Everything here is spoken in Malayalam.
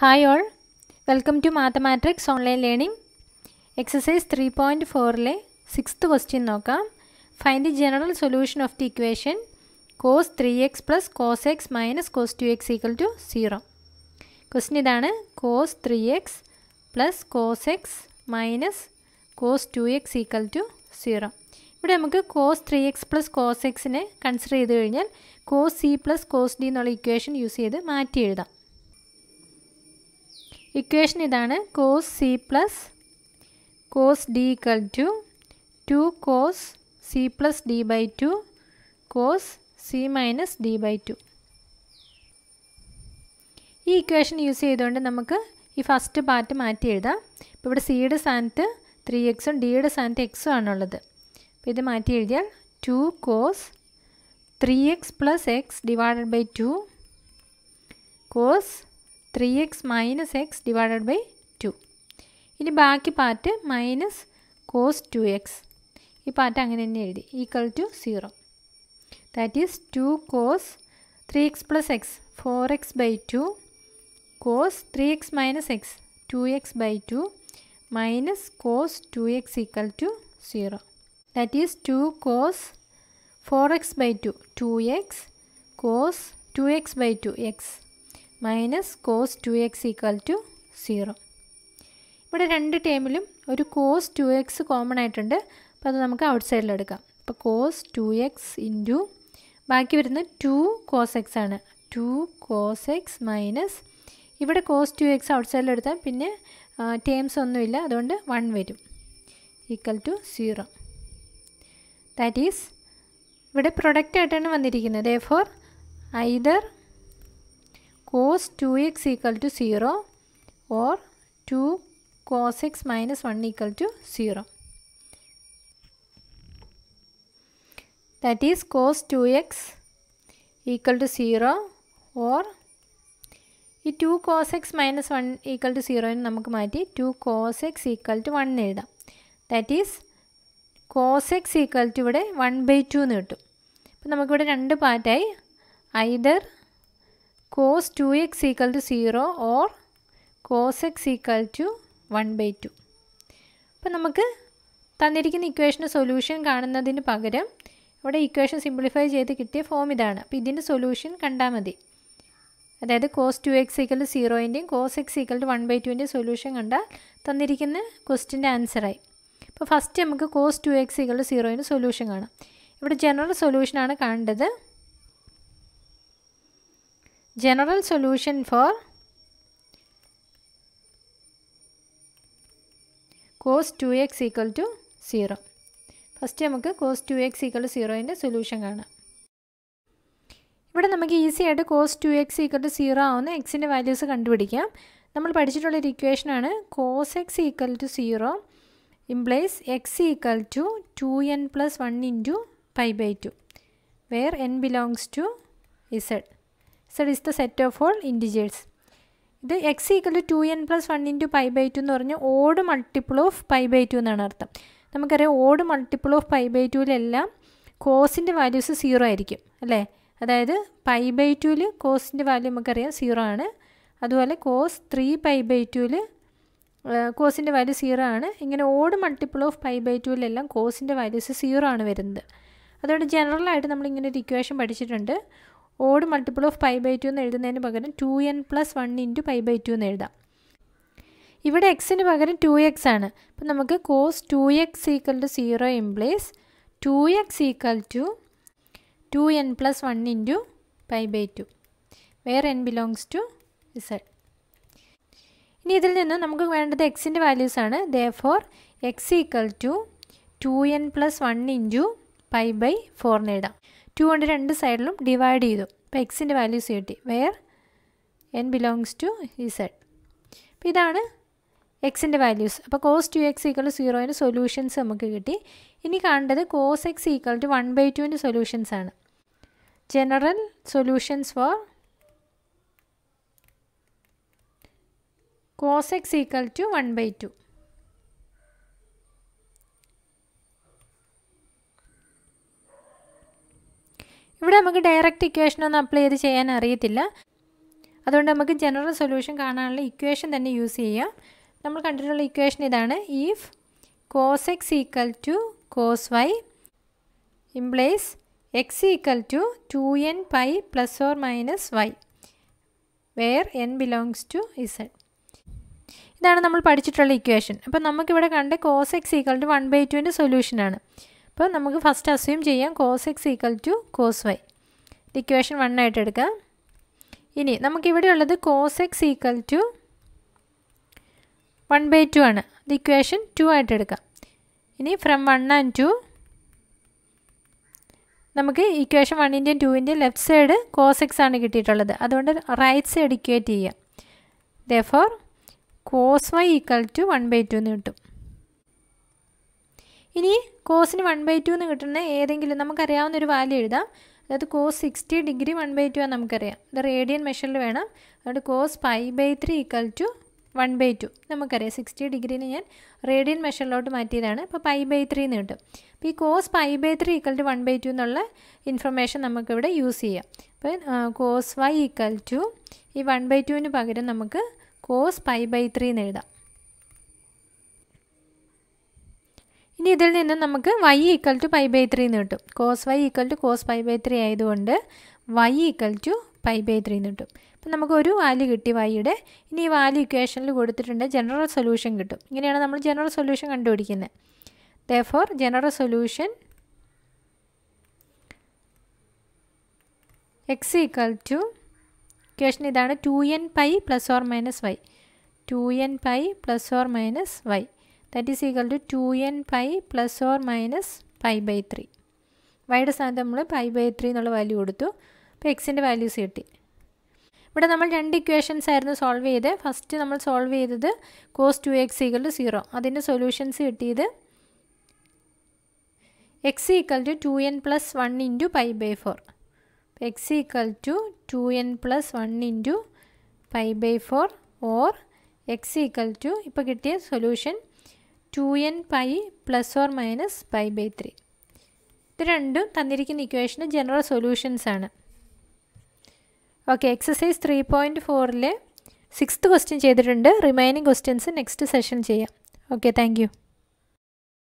hi all welcome to mathematics online learning exercise three point ഫോറിലെ സിക്സ്ത് ക്വസ്റ്റ്യൻ നോക്കാം find the general solution of the equation cos three x plus cos x minus cos two x equal to zero question ഇതാണ് cos three x plus cos x minus cos two x equal to zero ഇവിടെ നമുക്ക് cos three x plus cos എക്സിനെ കൺസിഡർ ചെയ്ത് കഴിഞ്ഞാൽ cos C plus cos D എന്നുള്ള ഇക്വേഷൻ യൂസ് ചെയ്ത് മാറ്റി എഴുതാം ഇക്വേഷൻ ഇതാണ് cos C plus cos D equal to two cos C plus D by two cos C minus D by two ഈ ഇക്വേഷൻ യൂസ് ചെയ്തുകൊണ്ട് നമുക്ക് ഈ ഫസ്റ്റ് പാർട്ട് മാറ്റി എഴുതാം ഇപ്പോൾ ഇവിടെ സിയുടെ സ്ഥാനത്ത് ത്രീ എക്സും ഡിയുടെ സ്ഥാനത്ത് എക്സും ആണുള്ളത് അപ്പോൾ ഇത് മാറ്റി എഴുതിയാൽ two cos three x plus x divided by two cos three x minus x divided by two ഇനി ബാക്കി part minus cos two x ഈ പാർട്ട് അങ്ങനെ തന്നെ എഴുതി equal to zero that is two cos three x plus x four x by two cos three x minus x two x by two minus cos two x equal to zero that is two cos four x by two two x cos two x by two x minus cos two x equal to zero ഇവിടെ രണ്ട് ടേമിലും ഒരു കോസ് ടു എക്സ് കോമൺ ആയിട്ടുണ്ട് അപ്പോൾ അത് നമുക്ക് ഔട്ട് സൈഡിലെടുക്കാം അപ്പോൾ കോസ് ടു എക്സ് ഇൻറ്റു ബാക്കി വരുന്ന ടു കോസ് എക്സ് ആണ് ടു കോസ് എക്സ് മൈനസ് ഇവിടെ കോസ് ടു എക്സ് ഔട്ട് സൈഡിലെടുത്താൽ പിന്നെ ടേംസ് ഒന്നുമില്ല അതുകൊണ്ട് വൺ വരും equal to zero that is ഇവിടെ പ്രൊഡക്റ്റ് ആയിട്ടാണ് വന്നിരിക്കുന്നത് therefore either cos two x equal to zero or two cos x minus one equal to zero that is cos two x equal to zero or ഈ two cos x minus one equal to സീറോയിന് നമുക്ക് മാറ്റി two cos x equal to one എഴുതാം that is cos x equal to ഇവിടെ വൺ ബൈ ടു എന്ന് കിട്ടും അപ്പം നമുക്കിവിടെ രണ്ട് പാർട്ടായി either cos two x equal to zero or cos x equal to one by two അപ്പം നമുക്ക് തന്നിരിക്കുന്ന ഇക്വേഷൻ്റെ സൊല്യൂഷൻ കാണുന്നതിന് പകരം ഇവിടെ ഇക്വേഷൻ സിംപ്ലിഫൈ ചെയ്ത് കിട്ടിയ ഫോം ഇതാണ് അപ്പോൾ ഇതിൻ്റെ സൊല്യൂഷൻ കണ്ടാൽ മതി അതായത് cos two x equal to സീറോയിൻ്റെയും cos x equal to one by ടുവിൻ്റെയും സൊല്യൂഷൻ കണ്ടാൽ തന്നിരിക്കുന്ന ക്വസ്റ്റിൻ്റെ ആൻസറായി അപ്പോൾ ഫസ്റ്റ് നമുക്ക് cos two x equal to സീറോയിൻ്റെ സൊല്യൂഷൻ കാണാം ഇവിടെ ജനറൽ സൊല്യൂഷനാണ് കാണേണ്ടത് general solution for cos two x equal to zero first നമുക്ക് cos two x equal to സീറോയിൻ്റെ സൊല്യൂഷൻ കാണാം ഇവിടെ നമുക്ക് ഈസി ആയിട്ട് cos two x equal to zero ആവുന്ന എക്സിൻ്റെ വാല്യൂസ് കണ്ടുപിടിക്കാം നമ്മൾ പഠിച്ചിട്ടുള്ളൊരു ഇക്വേഷനാണ് cos x equal to zero implies x equal to two n plus one into five by two where n belongs to Z Z is the set of all integers ഇത് x equal to two n plus one into pi by two എന്ന് പറഞ്ഞ് odd multiple of pi by two എന്നാണ് അർത്ഥം നമുക്കറിയാം odd multiple of pi by ടുവിലെല്ലാം കോസിൻ്റെ വാല്യൂസ് സീറോ ആയിരിക്കും അല്ലേ അതായത് പൈ ബൈ ടുവിൽ കോസിൻ്റെ വാല്യൂ നമുക്കറിയാം സീറോ ആണ് അതുപോലെ കോസ് ത്രീ പൈ ബൈ ടുവിൽ കോസിൻ്റെ വാല്യൂ സീറോ ആണ് ഇങ്ങനെ odd multiple of pi by ടുവിലെല്ലാം കോസിൻ്റെ വാല്യൂസ് സീറോ ആണ് വരുന്നത് അതുകൊണ്ട് ജനറലായിട്ട് നമ്മളിങ്ങനെ ഒരു ഇക്വേഷൻ പഠിച്ചിട്ടുണ്ട് odd multiple of pi by two എന്ന് എഴുതുന്നതിന് പകരം two n plus one into pi by two എന്ന് എഴുതാം ഇവിടെ എക്സിന് പകരം ടു എക്സ് ആണ് അപ്പം നമുക്ക് cos two x equal to zero implies two x equal to two n plus one into pi by two where n belongs to result ഇനി ഇതിൽ നിന്ന് നമുക്ക് വേണ്ടത് എക്സിൻ്റെ വാല്യൂസ് ആണ് therefore x equal to two n plus one into pi by ഫോറിന് ഇടാം ടു കൊണ്ട് രണ്ട് സൈഡിലും ഡിവൈഡ് ചെയ്തു അപ്പോൾ എക്സിൻ്റെ വാല്യൂസ് കിട്ടി where n belongs to Z അപ്പോൾ ഇതാണ് എക്സിൻ്റെ വാല്യൂസ് അപ്പോൾ cos two x equal to സീറോയിന് സൊല്യൂഷൻസ് നമുക്ക് കിട്ടി ഇനി കണ്ടത് cos x equal to one by ടുവിൻ്റെ സൊല്യൂഷൻസ് ആണ് general solutions for cos x equal to one by two നമുക്ക് ഡയറക്റ്റ് ഒന്നും അപ്ലൈ ചെയ്ത് ചെയ്യാൻ അറിയത്തില്ല അതുകൊണ്ട് നമുക്ക് ജനറൽ സൊല്യൂഷൻ കാണാനുള്ള ഇക്വേഷൻ തന്നെ യൂസ് ചെയ്യാം നമ്മൾ കണ്ടിട്ടുള്ള ഇക്വേഷൻ ഇതാണ് if cos x equal to cos Y implies x equal to two n pi plus or minus y where n belongs to Z ഇതാണ് നമ്മൾ പഠിച്ചിട്ടുള്ള ഇക്വേഷൻ അപ്പോൾ നമുക്കിവിടെ കണ്ട് cos x equal to one by ടുവിൻ്റെ സൊല്യൂഷനാണ് അപ്പോൾ നമുക്ക് ഫസ്റ്റ് അസ്യൂം ചെയ്യാം cos x equal to cos y equation one ആയിട്ട് എടുക്കാം ഇനി നമുക്കിവിടെ ഉള്ളത് cos x equal to one by two ആണ് ഇത് ഇക്വേഷൻ ടു ആയിട്ട് എടുക്കാം ഇനി ഫ്രം വൺ ആൻഡ് ടു നമുക്ക് ഇക്വേഷൻ വണ്ണിൻ്റെയും ടുവിൻ്റെയും ലെഫ്റ്റ് സൈഡ് കോസ് എക്സ് ആണ് കിട്ടിയിട്ടുള്ളത് അതുകൊണ്ട് റൈറ്റ് സൈഡ് ഇക്വേറ്റ് ചെയ്യാം therefore cos y equal to one by two എന്ന് കിട്ടും ഇനി കോസിന് വൺ ബൈ ടു എന്ന് കിട്ടുന്ന ഏതെങ്കിലും നമുക്കറിയാവുന്ന ഒരു വാല്യൂ എഴുതാം അതായത് cos sixty degree one by two ആണ് നമുക്കറിയാം അത് റേഡിയൻ മെഷറിൽ വേണം അതുകൊണ്ട് cos five by three equal to one by two നമുക്കറിയാം സിക്സ്റ്റി ഡിഗ്രീനെ ഞാൻ റേഡിയൻ മെഷറിലോട്ട് മാറ്റിയതാണ് അപ്പോൾ പൈ ബൈ ത്രീ എന്ന് കിട്ടും അപ്പോൾ ഈ cos pi by three equal to one by two എന്നുള്ള ഇൻഫർമേഷൻ നമുക്കിവിടെ യൂസ് ചെയ്യാം അപ്പം കോസ് വൈ ഈക്വൽ ടു ഈ വൺ ബൈ ടുവിന് പകരം നമുക്ക് കോസ് പൈ ബൈ ത്രീ എന്ന് എഴുതാം ഇനി ഇതിൽ നിന്ന് നമുക്ക് y equal to pi by three എന്ന് കിട്ടും cos y equal to cos pi by three ആയതുകൊണ്ട് y equal to pi by three എന്ന് കിട്ടും അപ്പം നമുക്ക് ഒരു വാല്യൂ കിട്ടി വൈയുടെ ഇനി ഈ വാല്യൂ ഇക്വേഷനിൽ കൊടുത്തിട്ടുണ്ട് ജനറൽ സൊല്യൂഷൻ കിട്ടും ഇങ്ങനെയാണ് നമ്മൾ ജനറൽ സൊല്യൂഷൻ കണ്ടുപിടിക്കുന്നത് therefore general solution x equal to equation ഇതാണ് two n pi plus or minus y two n pi plus or minus y that is equal to two n pi plus or minus pi by three വൈയുടെ സ്ഥാനത്ത് നമ്മൾ പൈ ബൈ ത്രീ എന്നുള്ള വാല്യൂ കൊടുത്തു അപ്പോൾ എക്സിൻ്റെ വാല്യൂസ് കിട്ടി ഇവിടെ നമ്മൾ രണ്ട് ഇക്വേഷൻസ് ആയിരുന്നു സോൾവ് ചെയ്ത് ഫസ്റ്റ് നമ്മൾ സോൾവ് ചെയ്തത് cos two x equal to zero അതിൻ്റെ സൊല്യൂഷൻസ് കിട്ടിയത് x equal to two n plus one into pi by four x equal to two n plus one into pi by four or x equal to ഇപ്പോൾ കിട്ടിയ solution two n pi plus or minus pi by three ഇത് രണ്ടും തന്നിരിക്കുന്ന ഇക്വേഷന് ജനറൽ സൊല്യൂഷൻസ് ആണ് ഓക്കെ എക്സസൈസ് ത്രീ പോയിൻറ്റ് ഫോറിലെ സിക്സ്ത് ക്വസ്റ്റ്യൻ ചെയ്തിട്ടുണ്ട് റിമൈനിങ് ക്വസ്റ്റ്യൻസ് നെക്സ്റ്റ് സെഷൻ ചെയ്യാം ഓക്കെ താങ്ക്